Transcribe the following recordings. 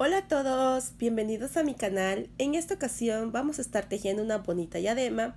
Hola a todos, bienvenidos a mi canal. En esta ocasión vamos a estar tejiendo una bonita yadema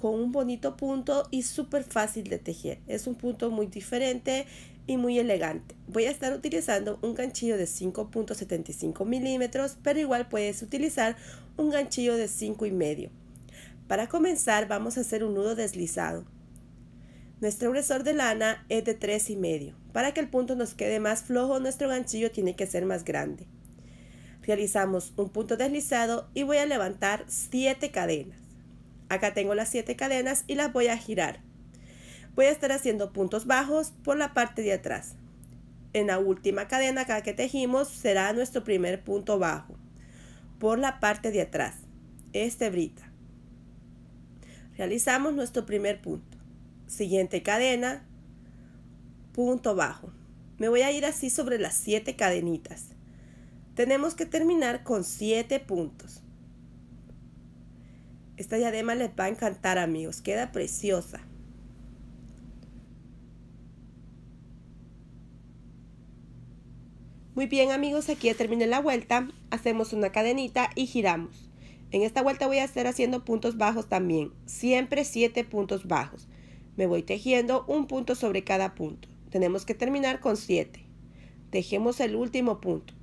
con un bonito punto y súper fácil de tejer. Es un punto muy diferente y muy elegante. Voy a estar utilizando un ganchillo de 5.75 milímetros, pero igual puedes utilizar un ganchillo de 5 y medio. Para comenzar vamos a hacer un nudo deslizado. Nuestro grosor de lana es de 3 y medio. Para que el punto nos quede más flojo, nuestro ganchillo tiene que ser más grande. Realizamos un punto deslizado y voy a levantar 7 cadenas. Acá tengo las 7 cadenas y las voy a girar. Voy a estar haciendo puntos bajos por la parte de atrás. En la última cadena acá que tejimos será nuestro primer punto bajo por la parte de atrás. Este brita. Realizamos nuestro primer punto. Siguiente cadena, punto bajo. Me voy a ir así sobre las 7 cadenitas tenemos que terminar con 7 puntos. Esta diadema les va a encantar amigos, queda preciosa. Muy bien amigos, aquí ya terminé la vuelta, hacemos una cadenita y giramos. En esta vuelta voy a estar haciendo puntos bajos también, siempre 7 puntos bajos. Me voy tejiendo un punto sobre cada punto. Tenemos que terminar con 7. Tejemos el último punto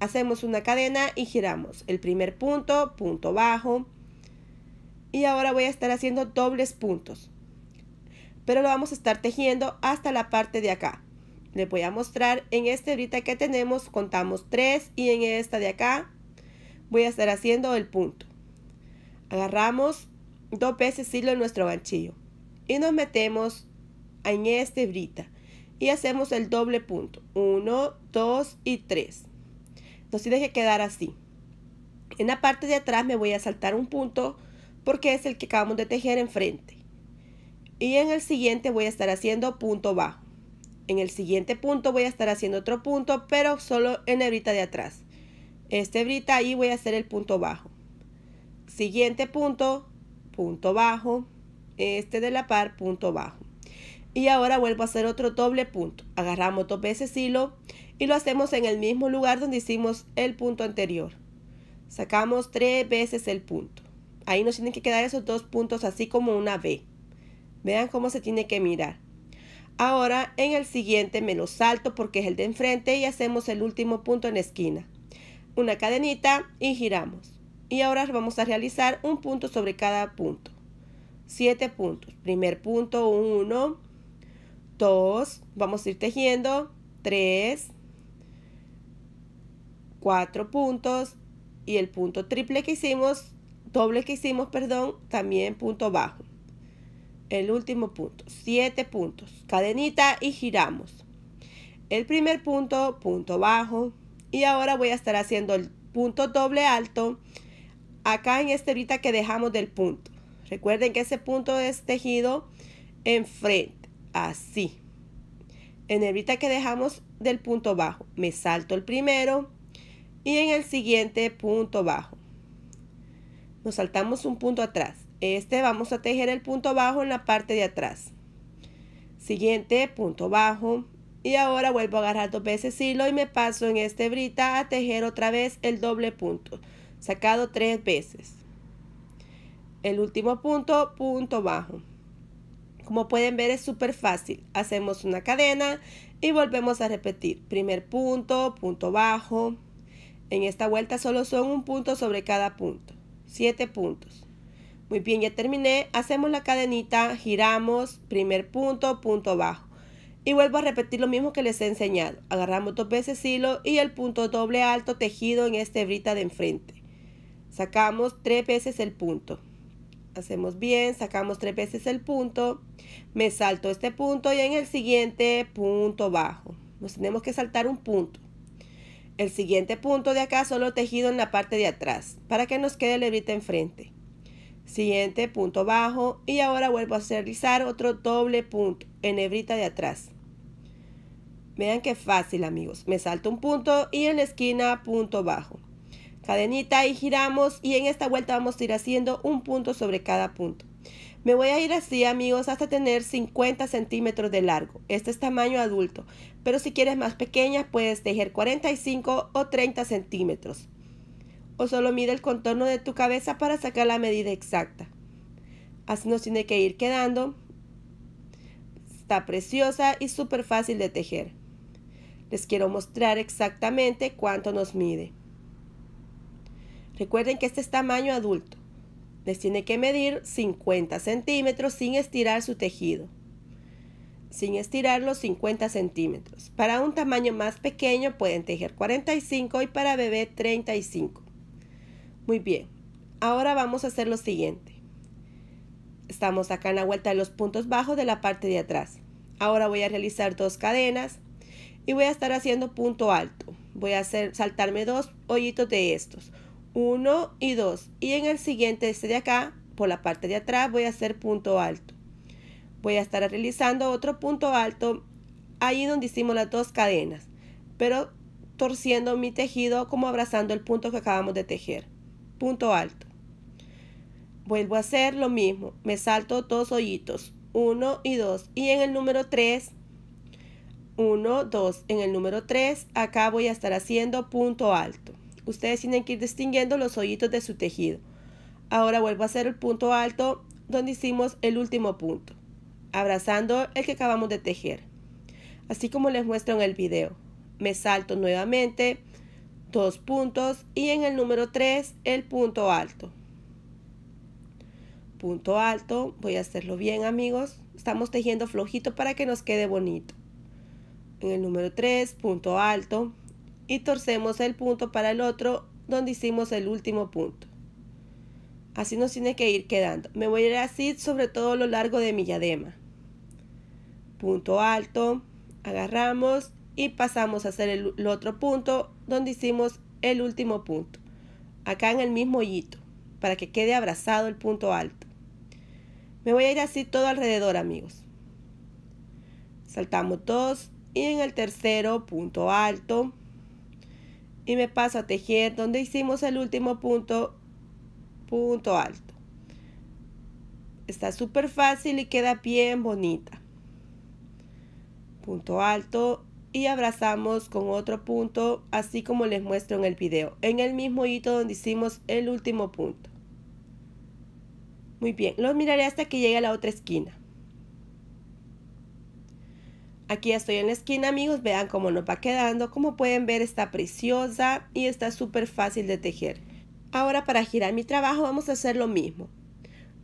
hacemos una cadena y giramos el primer punto, punto bajo. Y ahora voy a estar haciendo dobles puntos. Pero lo vamos a estar tejiendo hasta la parte de acá. Les voy a mostrar en este ahorita que tenemos contamos 3 y en esta de acá voy a estar haciendo el punto. Agarramos dos veces hilo en nuestro ganchillo y nos metemos en este brita y hacemos el doble punto 1, 2 y 3 si deje quedar así. En la parte de atrás me voy a saltar un punto porque es el que acabamos de tejer enfrente. Y en el siguiente voy a estar haciendo punto bajo. En el siguiente punto voy a estar haciendo otro punto, pero solo en la de atrás. Este brita ahí voy a hacer el punto bajo. Siguiente punto, punto bajo. Este de la par, punto bajo y ahora vuelvo a hacer otro doble punto. Agarramos dos veces hilo y lo hacemos en el mismo lugar donde hicimos el punto anterior. Sacamos tres veces el punto. Ahí nos tienen que quedar esos dos puntos así como una b Vean cómo se tiene que mirar. Ahora en el siguiente me lo salto porque es el de enfrente y hacemos el último punto en la esquina. Una cadenita y giramos. Y ahora vamos a realizar un punto sobre cada punto. siete puntos. Primer punto 1, 2, vamos a ir tejiendo, 3, 4 puntos y el punto triple que hicimos, doble que hicimos, perdón, también punto bajo. El último punto, siete puntos, cadenita y giramos. El primer punto, punto bajo y ahora voy a estar haciendo el punto doble alto acá en este ahorita que dejamos del punto. Recuerden que ese punto es tejido enfrente así. En el brita que dejamos del punto bajo, me salto el primero y en el siguiente punto bajo. Nos saltamos un punto atrás. Este vamos a tejer el punto bajo en la parte de atrás. Siguiente, punto bajo. Y ahora vuelvo a agarrar dos veces hilo y me paso en este brita a tejer otra vez el doble punto. Sacado tres veces. El último punto, punto bajo. Como pueden ver es súper fácil. Hacemos una cadena y volvemos a repetir. Primer punto, punto bajo. En esta vuelta solo son un punto sobre cada punto. Siete puntos. Muy bien, ya terminé. Hacemos la cadenita, giramos, primer punto, punto bajo. Y vuelvo a repetir lo mismo que les he enseñado. Agarramos dos veces hilo y el punto doble alto tejido en esta brita de enfrente. Sacamos tres veces el punto hacemos bien, sacamos tres veces el punto, me salto este punto y en el siguiente punto bajo. Nos tenemos que saltar un punto. El siguiente punto de acá solo tejido en la parte de atrás para que nos quede la hebrita enfrente. Siguiente punto bajo y ahora vuelvo a realizar otro doble punto en hebrita de atrás. Vean qué fácil amigos, me salto un punto y en la esquina punto bajo cadenita y giramos y en esta vuelta vamos a ir haciendo un punto sobre cada punto. Me voy a ir así amigos hasta tener 50 centímetros de largo. Este es tamaño adulto, pero si quieres más pequeña puedes tejer 45 o 30 centímetros. O solo mide el contorno de tu cabeza para sacar la medida exacta. Así nos tiene que ir quedando. Está preciosa y súper fácil de tejer. Les quiero mostrar exactamente cuánto nos mide. Recuerden que este es tamaño adulto. Les tiene que medir 50 centímetros sin estirar su tejido. Sin estirar los 50 centímetros. Para un tamaño más pequeño pueden tejer 45 y para bebé 35. Muy bien, ahora vamos a hacer lo siguiente. Estamos acá en la vuelta de los puntos bajos de la parte de atrás. Ahora voy a realizar dos cadenas y voy a estar haciendo punto alto. Voy a hacer saltarme dos hoyitos de estos. 1 y 2. Y en el siguiente, este de acá, por la parte de atrás, voy a hacer punto alto. Voy a estar realizando otro punto alto ahí donde hicimos las dos cadenas, pero torciendo mi tejido como abrazando el punto que acabamos de tejer. Punto alto. Vuelvo a hacer lo mismo. Me salto dos hoyitos, 1 y 2. Y en el número 3, 1, 2. En el número 3, acá voy a estar haciendo punto alto. Ustedes tienen que ir distinguiendo los hoyitos de su tejido. Ahora vuelvo a hacer el punto alto donde hicimos el último punto, abrazando el que acabamos de tejer. Así como les muestro en el video. Me salto nuevamente dos puntos y en el número 3 el punto alto. Punto alto, voy a hacerlo bien amigos. Estamos tejiendo flojito para que nos quede bonito. En el número 3, punto alto y torcemos el punto para el otro donde hicimos el último punto. Así nos tiene que ir quedando. Me voy a ir así sobre todo lo largo de mi yadema Punto alto, agarramos y pasamos a hacer el, otro punto donde hicimos el último punto. Acá en el mismo hoyito, para que quede abrazado el punto alto. Me voy a ir así todo alrededor, amigos. Saltamos dos y en el tercero punto alto, y me paso a tejer donde hicimos el último punto, punto alto. Está súper fácil y queda bien bonita. Punto alto y abrazamos con otro punto así como les muestro en el video, en el mismo hito donde hicimos el último punto. Muy bien, los miraré hasta que llegue a la otra esquina. Aquí estoy en la esquina, amigos, vean cómo nos va quedando. Como pueden ver, está preciosa y está súper fácil de tejer. Ahora para girar mi trabajo vamos a hacer lo mismo.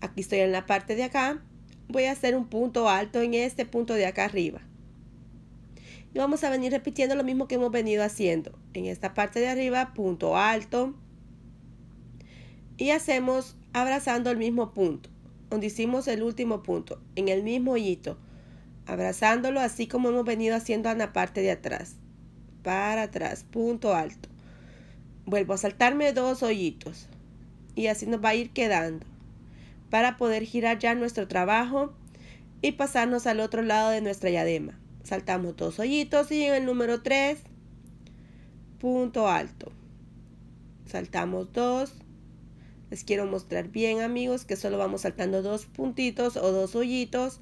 Aquí estoy en la parte de acá. Voy a hacer un punto alto en este punto de acá arriba. Y vamos a venir repitiendo lo mismo que hemos venido haciendo. En esta parte de arriba, punto alto. Y hacemos abrazando el mismo punto, donde hicimos el último punto, en el mismo hito abrazándolo así como hemos venido haciendo en la parte de atrás. Para atrás, punto alto. Vuelvo a saltarme dos hoyitos y así nos va a ir quedando para poder girar ya nuestro trabajo y pasarnos al otro lado de nuestra yadema Saltamos dos hoyitos y en el número 3, punto alto. Saltamos dos. Les quiero mostrar bien amigos que solo vamos saltando dos puntitos o dos hoyitos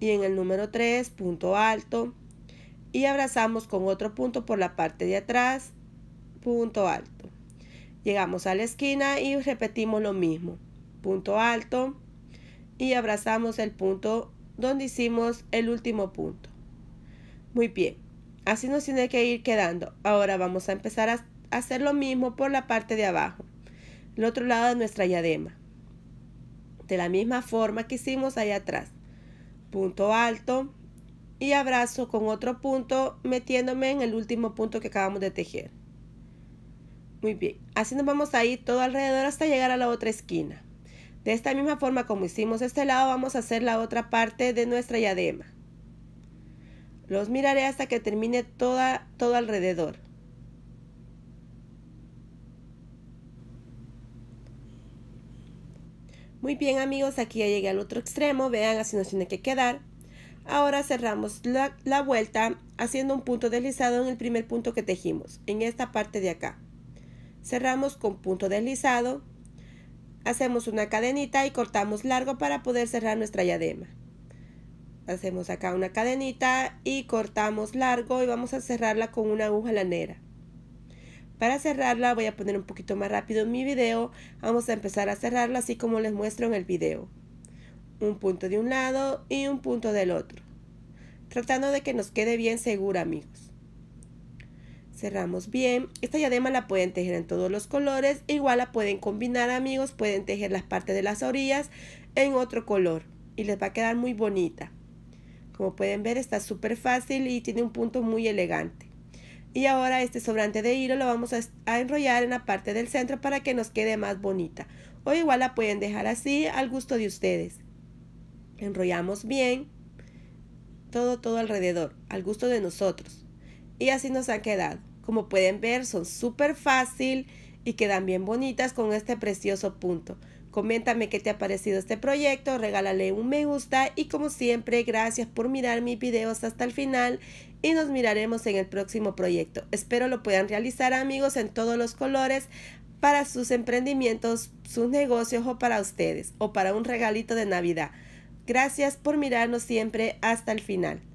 y en el número 3 punto alto y abrazamos con otro punto por la parte de atrás, punto alto. Llegamos a la esquina y repetimos lo mismo, punto alto y abrazamos el punto donde hicimos el último punto. Muy bien, así nos tiene que ir quedando. Ahora vamos a empezar a hacer lo mismo por la parte de abajo, el otro lado de nuestra diadema. De la misma forma que hicimos allá atrás punto alto y abrazo con otro punto metiéndome en el último punto que acabamos de tejer. Muy bien, así nos vamos a ir todo alrededor hasta llegar a la otra esquina. De esta misma forma como hicimos este lado, vamos a hacer la otra parte de nuestra yadema Los miraré hasta que termine toda, todo alrededor. Muy bien amigos, aquí ya llegué al otro extremo, vean así nos tiene que quedar. Ahora cerramos la, vuelta haciendo un punto deslizado en el primer punto que tejimos, en esta parte de acá. Cerramos con punto deslizado, hacemos una cadenita y cortamos largo para poder cerrar nuestra yadema. Hacemos acá una cadenita y cortamos largo y vamos a cerrarla con una aguja lanera. Para cerrarla voy a poner un poquito más rápido en mi video. Vamos a empezar a cerrarla así como les muestro en el video. Un punto de un lado y un punto del otro. Tratando de que nos quede bien segura amigos. Cerramos bien. Esta diadema la pueden tejer en todos los colores. Igual la pueden combinar amigos. Pueden tejer las partes de las orillas en otro color. Y les va a quedar muy bonita. Como pueden ver está súper fácil y tiene un punto muy elegante. Y ahora este sobrante de hilo lo vamos a, enrollar en la parte del centro para que nos quede más bonita. O igual la pueden dejar así al gusto de ustedes. Enrollamos bien todo, todo alrededor, al gusto de nosotros. Y así nos ha quedado. Como pueden ver, son súper fácil y quedan bien bonitas con este precioso punto. Coméntame qué te ha parecido este proyecto, regálale un me gusta y como siempre, gracias por mirar mis videos hasta el final y nos miraremos en el próximo proyecto. Espero lo puedan realizar amigos en todos los colores para sus emprendimientos, sus negocios o para ustedes o para un regalito de Navidad. Gracias por mirarnos siempre hasta el final.